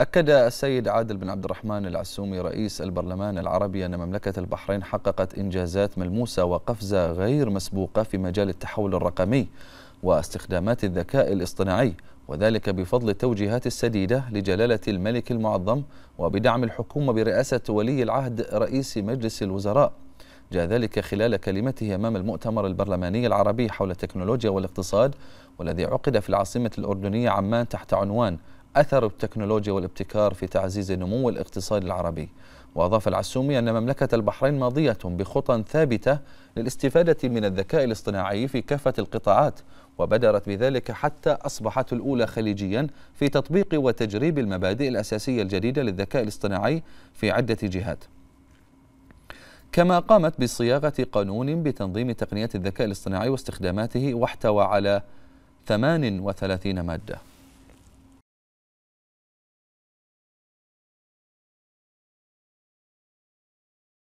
أكد السيد عادل بن عبد الرحمن العسومي رئيس البرلمان العربي أن مملكة البحرين حققت إنجازات ملموسة وقفزة غير مسبوقة في مجال التحول الرقمي واستخدامات الذكاء الاصطناعي وذلك بفضل التوجيهات السديدة لجلالة الملك المعظم وبدعم الحكومة برئاسة ولي العهد رئيس مجلس الوزراء جاء ذلك خلال كلمته أمام المؤتمر البرلماني العربي حول التكنولوجيا والاقتصاد والذي عقد في العاصمة الأردنية عمان تحت عنوان أثر التكنولوجيا والابتكار في تعزيز النمو الاقتصادي العربي وأضاف العسومي أن مملكة البحرين ماضية بخطى ثابتة للاستفادة من الذكاء الاصطناعي في كافة القطاعات وبدرت بذلك حتى أصبحت الأولى خليجيا في تطبيق وتجريب المبادئ الأساسية الجديدة للذكاء الاصطناعي في عدة جهات كما قامت بصياغة قانون بتنظيم تقنية الذكاء الاصطناعي واستخداماته واحتوى على 38 مادة